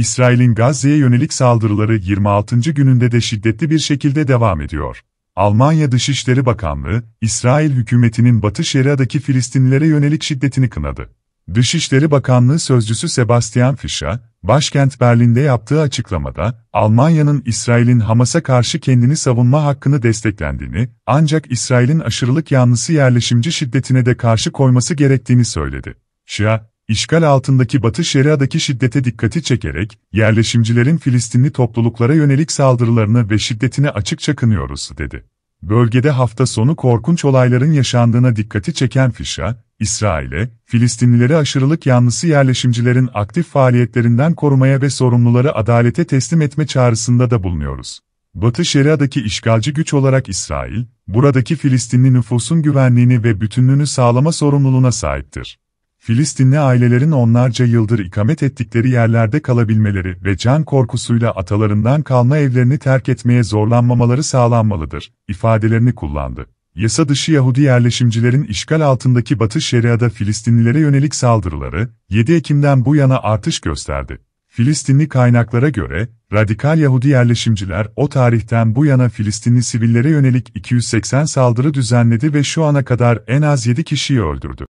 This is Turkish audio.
İsrail'in Gazze'ye yönelik saldırıları 26. gününde de şiddetli bir şekilde devam ediyor. Almanya Dışişleri Bakanlığı, İsrail hükümetinin Batı Şeria'daki Filistinlilere yönelik şiddetini kınadı. Dışişleri Bakanlığı Sözcüsü Sebastian Fischer, başkent Berlin'de yaptığı açıklamada, Almanya'nın İsrail'in Hamas'a karşı kendini savunma hakkını desteklendiğini, ancak İsrail'in aşırılık yanlısı yerleşimci şiddetine de karşı koyması gerektiğini söyledi. Şia, işgal altındaki Batı Şeria'daki şiddete dikkati çekerek, yerleşimcilerin Filistinli topluluklara yönelik saldırılarını ve şiddetini açıkça kınıyoruz, dedi. Bölgede hafta sonu korkunç olayların yaşandığına dikkati çeken Fişa, İsrail'e, Filistinlileri aşırılık yanlısı yerleşimcilerin aktif faaliyetlerinden korumaya ve sorumluları adalete teslim etme çağrısında da bulunuyoruz. Batı Şeria'daki işgalci güç olarak İsrail, buradaki Filistinli nüfusun güvenliğini ve bütünlüğünü sağlama sorumluluğuna sahiptir. Filistinli ailelerin onlarca yıldır ikamet ettikleri yerlerde kalabilmeleri ve can korkusuyla atalarından kalma evlerini terk etmeye zorlanmamaları sağlanmalıdır, ifadelerini kullandı. Yasa dışı Yahudi yerleşimcilerin işgal altındaki Batı Şeria'da Filistinlilere yönelik saldırıları, 7 Ekim'den bu yana artış gösterdi. Filistinli kaynaklara göre, radikal Yahudi yerleşimciler o tarihten bu yana Filistinli sivillere yönelik 280 saldırı düzenledi ve şu ana kadar en az 7 kişiyi öldürdü.